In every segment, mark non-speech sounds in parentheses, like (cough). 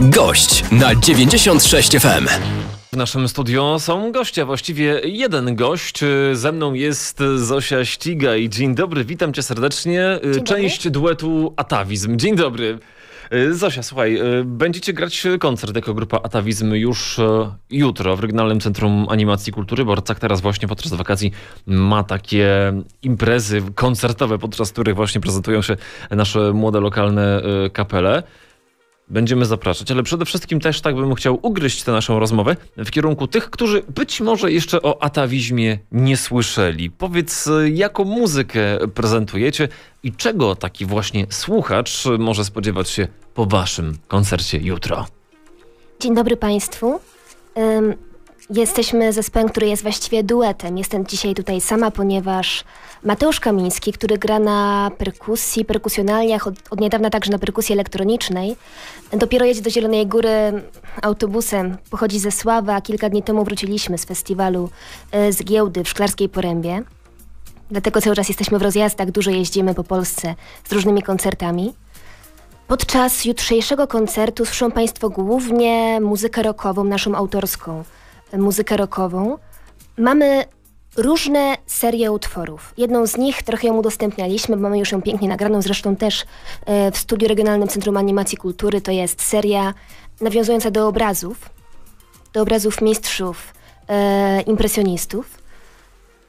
Gość na 96 FM. W naszym studiu są goście, właściwie jeden gość. Ze mną jest Zosia Ściga i dzień dobry, witam cię serdecznie. Dzień Część dobry. duetu Atawizm. Dzień dobry. Zosia, słuchaj, y, będziecie grać koncert jako grupa Atawizm już y, jutro w Regionalnym Centrum Animacji Kultury. Borcak teraz właśnie podczas wakacji ma takie imprezy koncertowe, podczas których właśnie prezentują się nasze młode lokalne y, kapele będziemy zapraszać. Ale przede wszystkim też tak bym chciał ugryźć tę naszą rozmowę w kierunku tych, którzy być może jeszcze o atawizmie nie słyszeli. Powiedz, e, jaką muzykę prezentujecie i czego taki właśnie słuchacz może spodziewać się po waszym koncercie jutro? Dzień dobry Państwu. Jesteśmy zespołem, który jest właściwie duetem. Jestem dzisiaj tutaj sama, ponieważ Mateusz Kamiński, który gra na perkusji, perkusjonalniach, od, od niedawna także na perkusji elektronicznej, dopiero jedzie do Zielonej Góry autobusem. Pochodzi ze Sława. Kilka dni temu wróciliśmy z festiwalu e, z giełdy w Szklarskiej Porębie. Dlatego cały czas jesteśmy w rozjazdach, dużo jeździmy po Polsce z różnymi koncertami. Podczas jutrzejszego koncertu słyszą Państwo głównie muzykę rockową, naszą autorską – muzykę rockową, mamy różne serie utworów. Jedną z nich trochę ją udostępnialiśmy, bo mamy już ją pięknie nagraną, zresztą też e, w Studiu Regionalnym Centrum Animacji Kultury. To jest seria nawiązująca do obrazów, do obrazów mistrzów, e, impresjonistów.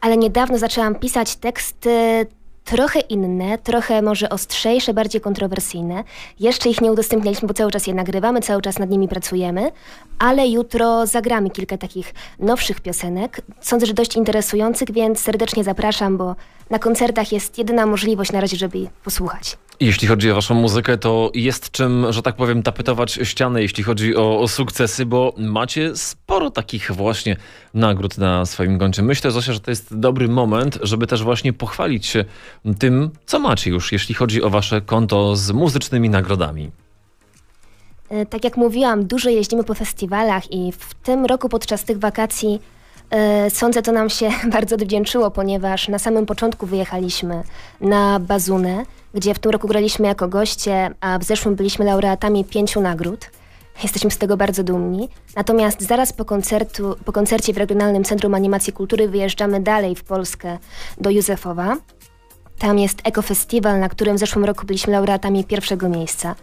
Ale niedawno zaczęłam pisać teksty trochę inne, trochę może ostrzejsze, bardziej kontrowersyjne. Jeszcze ich nie udostępnialiśmy, bo cały czas je nagrywamy, cały czas nad nimi pracujemy, ale jutro zagramy kilka takich nowszych piosenek. Sądzę, że dość interesujących, więc serdecznie zapraszam, bo na koncertach jest jedyna możliwość na razie, żeby ich posłuchać. Jeśli chodzi o waszą muzykę, to jest czym, że tak powiem, tapetować ściany, jeśli chodzi o, o, sukcesy, bo macie sporo takich właśnie nagród na swoim koncie. Myślę, Zosia, że to jest dobry moment, żeby też właśnie pochwalić się tym, co macie już, jeśli chodzi o wasze konto z muzycznymi nagrodami. E, tak jak mówiłam, dużo jeździmy po festiwalach i w tym roku podczas tych wakacji E, sądzę, to nam się (laughs) bardzo odwdzięczyło, ponieważ na samym początku wyjechaliśmy na Bazunę, gdzie w tym roku graliśmy jako goście, a w zeszłym byliśmy laureatami pięciu nagród. Jesteśmy z tego bardzo dumni. Natomiast zaraz po, koncertu, po koncercie w Regionalnym Centrum Animacji i Kultury wyjeżdżamy dalej w Polskę do Józefowa. Tam jest Ekofestiwal, na którym w zeszłym roku byliśmy laureatami pierwszego miejsca.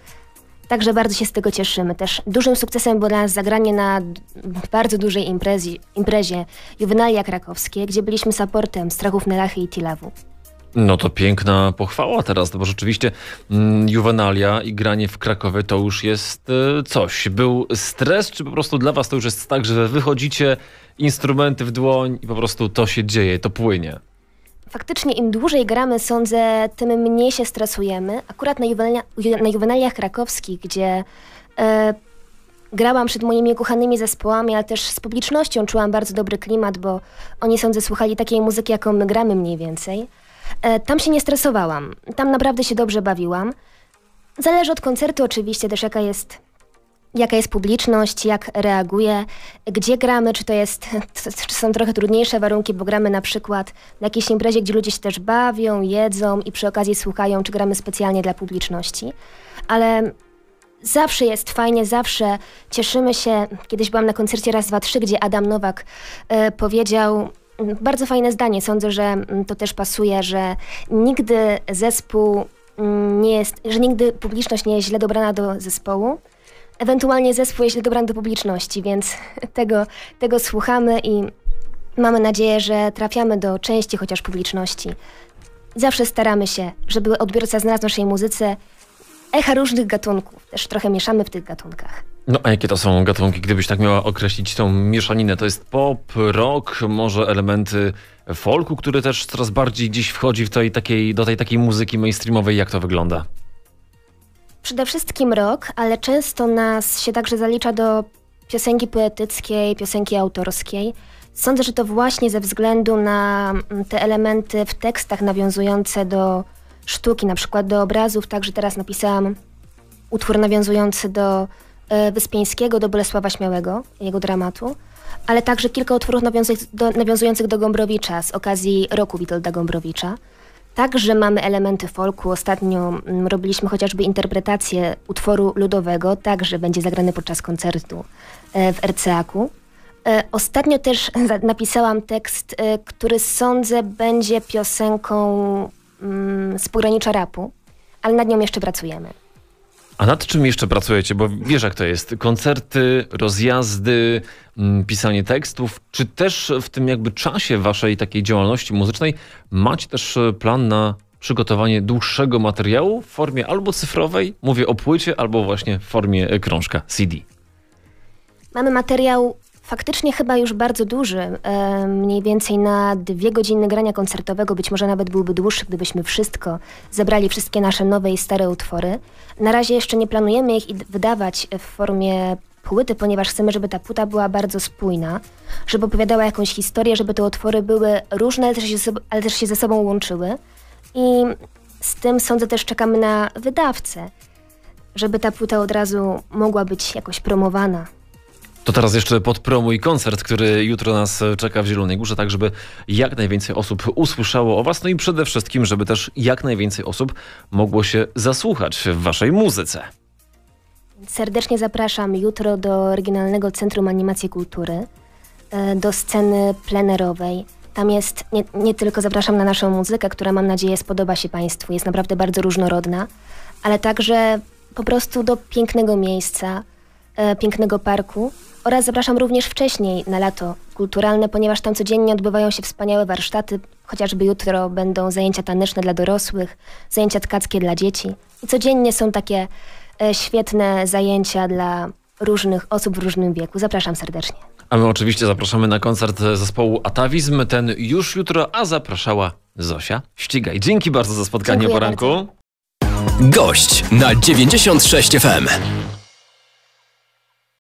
Także bardzo się z tego cieszymy. Też dużym sukcesem było dla nas zagranie na bardzo dużej imprezie, imprezie Juwenalia Krakowskie, gdzie byliśmy supportem Strachów Nelachy i Tilawu. No to piękna pochwała teraz, no bo rzeczywiście mm, juwenalia i granie w Krakowie to już jest y, coś. Był stres, czy po prostu dla was to już jest tak, że wychodzicie, instrumenty w dłoń i po prostu to się dzieje, to płynie? Faktycznie im dłużej gramy, sądzę, tym mniej się stresujemy. Akurat na, juwenalia, na juwenaliach krakowskich, gdzie e, grałam przed moimi kochanymi zespołami, ale też z publicznością czułam bardzo dobry klimat, bo oni, sądzę, słuchali takiej muzyki, jaką my gramy mniej więcej. E, tam się nie stresowałam. Tam naprawdę się dobrze bawiłam. Zależy od koncertu oczywiście też, jaka jest jaka jest publiczność, jak reaguje, gdzie gramy, czy to jest, czy są trochę trudniejsze warunki, bo gramy na przykład na jakiejś imprezie, gdzie ludzie się też bawią, jedzą i przy okazji słuchają, czy gramy specjalnie dla publiczności. Ale zawsze jest fajnie, zawsze cieszymy się. Kiedyś byłam na koncercie Raz, Dwa, Trzy, gdzie Adam Nowak y, powiedział mm, bardzo fajne zdanie. Sądzę, że mm, to też pasuje, że nigdy zespół mm, nie jest, że nigdy publiczność nie jest źle dobrana do zespołu, ewentualnie zespół, jeśli dobrany do publiczności, więc tego, tego słuchamy i mamy nadzieję, że trafiamy do części chociaż publiczności. Zawsze staramy się, żeby odbiorca znalazł w naszej muzyce echa różnych gatunków. Też trochę mieszamy w tych gatunkach. No a jakie to są gatunki, gdybyś tak miała określić tą mieszaninę? To jest pop, rock, może elementy folku, który też coraz bardziej dziś wchodzi w tej, takiej, do tej takiej muzyki mainstreamowej. Jak to wygląda? Przede wszystkim rok, ale często nas się także zalicza do piosenki poetyckiej, piosenki autorskiej. Sądzę, że to właśnie ze względu na mm, te elementy w tekstach nawiązujące do sztuki, na przykład do obrazów. Także teraz napisałam utwór nawiązujący do e, Wyspieńskiego, do Bolesława Śmiałego, jego dramatu, ale także kilka utworów nawiązujących do, nawiązujących do Gombrowicza z okazji roku Witolda Gombrowicza. Także mamy elementy folku. Ostatnio mm, robiliśmy chociażby interpretację utworu ludowego, także będzie zagrany podczas koncertu e, w RCA-ku. E, ostatnio też (laughs) napisałam tekst, e, który sądzę będzie piosenką mm, z pogranicza rapu, ale nad nią jeszcze pracujemy. A nad czym jeszcze pracujecie? Bo wiesz jak to jest. Koncerty, rozjazdy, mm, pisanie tekstów. Czy też w tym jakby czasie waszej takiej działalności muzycznej macie też e, plan na przygotowanie dłuższego materiału w formie albo cyfrowej, mówię o płycie, albo właśnie w formie e, krążka CD? Mamy materiał Faktycznie chyba już bardzo duży, e, mniej więcej na dwie godziny grania koncertowego, być może nawet byłby dłuższy, gdybyśmy wszystko zebrali, wszystkie nasze nowe i stare utwory. Na razie jeszcze nie planujemy ich wydawać w formie płyty, ponieważ chcemy, żeby ta płyta była bardzo spójna, żeby opowiadała jakąś historię, żeby te utwory były różne, ale też się ze sobą, ale też się ze sobą łączyły. I z tym sądzę też czekamy na wydawcę, żeby ta płyta od razu mogła być jakoś promowana. To teraz jeszcze pod i koncert, który jutro nas czeka w Zielonej Górze, tak żeby jak najwięcej osób usłyszało o Was, no i przede wszystkim, żeby też jak najwięcej osób mogło się zasłuchać w Waszej muzyce. Serdecznie zapraszam jutro do Oryginalnego Centrum Animacji Kultury, e, do sceny plenerowej. Tam jest, nie, nie tylko zapraszam na naszą muzykę, która mam nadzieję spodoba się Państwu, jest naprawdę bardzo różnorodna, ale także po prostu do pięknego miejsca, e, pięknego parku, oraz zapraszam również wcześniej na lato kulturalne, ponieważ tam codziennie odbywają się wspaniałe warsztaty, chociażby jutro będą zajęcia taneczne dla dorosłych, zajęcia tkackie dla dzieci i codziennie są takie e, świetne zajęcia dla różnych osób w różnym wieku. Zapraszam serdecznie. A my oczywiście zapraszamy na koncert zespołu Atawizm, ten już jutro, a zapraszała Zosia Ścigaj. Dzięki bardzo za spotkanie Dziękuję poranku. Bardzo. Gość na 96 FM.